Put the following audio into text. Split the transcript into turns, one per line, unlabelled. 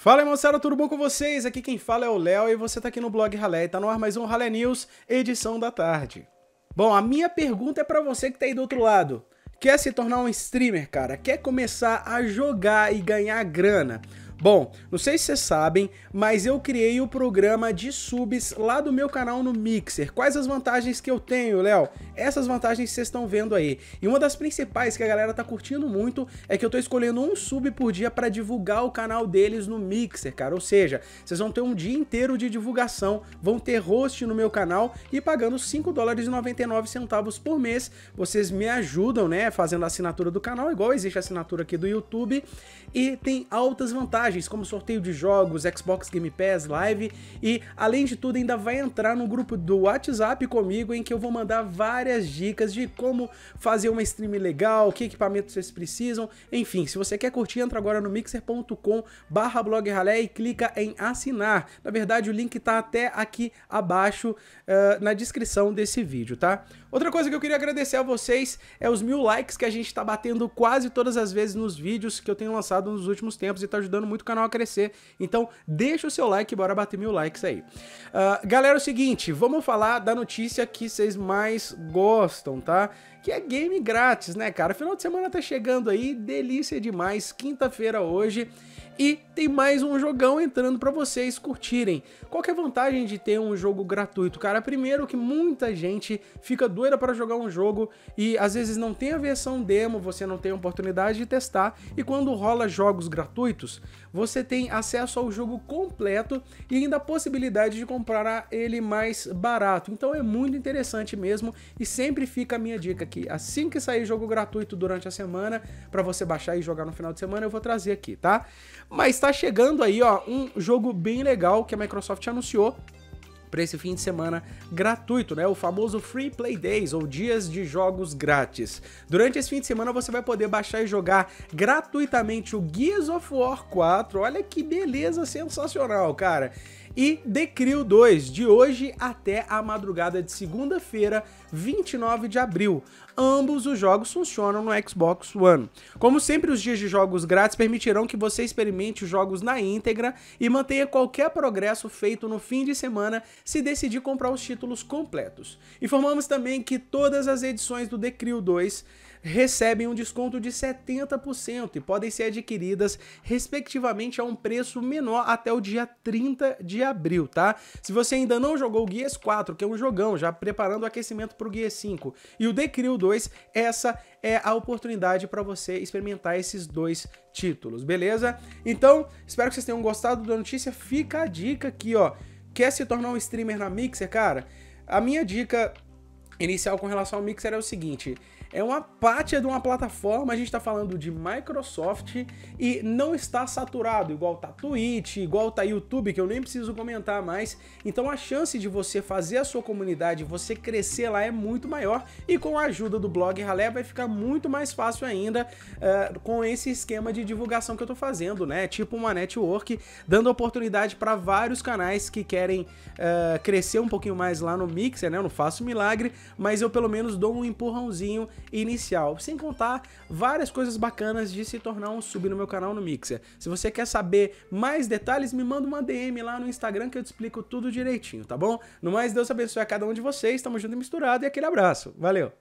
Fala, moçada, tudo bom com vocês? Aqui quem fala é o Léo e você tá aqui no blog Ralé e tá no ar mais um Ralé News, edição da tarde. Bom, a minha pergunta é para você que tá aí do outro lado. Quer se tornar um streamer, cara? Quer começar a jogar e ganhar grana? Bom, não sei se vocês sabem, mas eu criei o programa de subs lá do meu canal no Mixer. Quais as vantagens que eu tenho, Léo? essas vantagens vocês estão vendo aí. E uma das principais que a galera tá curtindo muito é que eu tô escolhendo um sub por dia para divulgar o canal deles no Mixer, cara. Ou seja, vocês vão ter um dia inteiro de divulgação, vão ter host no meu canal e pagando 5 dólares e 99 centavos por mês, vocês me ajudam, né, fazendo a assinatura do canal, igual existe a assinatura aqui do YouTube, e tem altas vantagens, como sorteio de jogos, Xbox Game Pass, Live e além de tudo ainda vai entrar no grupo do WhatsApp comigo em que eu vou mandar várias várias dicas de como fazer uma stream legal, que equipamentos vocês precisam, enfim, se você quer curtir, entra agora no mixer.com barra blogralé e clica em assinar. Na verdade, o link tá até aqui abaixo uh, na descrição desse vídeo, tá? Outra coisa que eu queria agradecer a vocês é os mil likes que a gente tá batendo quase todas as vezes nos vídeos que eu tenho lançado nos últimos tempos e tá ajudando muito o canal a crescer. Então, deixa o seu like, bora bater mil likes aí. Uh, galera, é o seguinte, vamos falar da notícia que vocês mais gostam gostam, tá? que é game grátis, né, cara? Final de semana tá chegando aí, delícia demais, quinta-feira hoje. E tem mais um jogão entrando para vocês curtirem. Qual é a vantagem de ter um jogo gratuito, cara? Primeiro que muita gente fica doida para jogar um jogo e às vezes não tem a versão demo, você não tem a oportunidade de testar. E quando rola jogos gratuitos, você tem acesso ao jogo completo e ainda a possibilidade de comprar ele mais barato. Então é muito interessante mesmo e sempre fica a minha dica aqui aqui. Assim que sair jogo gratuito durante a semana, para você baixar e jogar no final de semana, eu vou trazer aqui, tá? Mas tá chegando aí, ó, um jogo bem legal que a Microsoft anunciou para esse fim de semana gratuito, né? O famoso Free Play Days ou dias de jogos grátis. Durante esse fim de semana você vai poder baixar e jogar gratuitamente o Gears of War 4. Olha que beleza sensacional, cara e The Crew 2, de hoje até a madrugada de segunda-feira, 29 de abril. Ambos os jogos funcionam no Xbox One. Como sempre, os dias de jogos grátis permitirão que você experimente os jogos na íntegra e mantenha qualquer progresso feito no fim de semana se decidir comprar os títulos completos. Informamos também que todas as edições do The Crew 2 recebem um desconto de 70% e podem ser adquiridas, respectivamente, a um preço menor até o dia 30 de abril, tá? Se você ainda não jogou o Gears 4, que é um jogão, já preparando o aquecimento para o Gears 5, e o The Crew 2, essa é a oportunidade para você experimentar esses dois títulos, beleza? Então, espero que vocês tenham gostado da notícia. Fica a dica aqui, ó. Quer se tornar um streamer na Mixer, cara? A minha dica inicial com relação ao Mixer é o seguinte: é uma pátia de uma plataforma, a gente está falando de Microsoft e não está saturado, igual tá Twitch, igual tá YouTube, que eu nem preciso comentar mais. Então a chance de você fazer a sua comunidade, você crescer lá é muito maior e com a ajuda do blog Ralé vai ficar muito mais fácil ainda uh, com esse esquema de divulgação que eu tô fazendo, né? Tipo uma network, dando oportunidade para vários canais que querem uh, crescer um pouquinho mais lá no Mixer, né? Eu não faço milagre, mas eu pelo menos dou um empurrãozinho inicial. Sem contar várias coisas bacanas de se tornar um sub no meu canal no Mixer. Se você quer saber mais detalhes, me manda uma DM lá no Instagram que eu te explico tudo direitinho, tá bom? No mais, Deus abençoe a cada um de vocês. Tamo junto e misturado e aquele abraço. Valeu!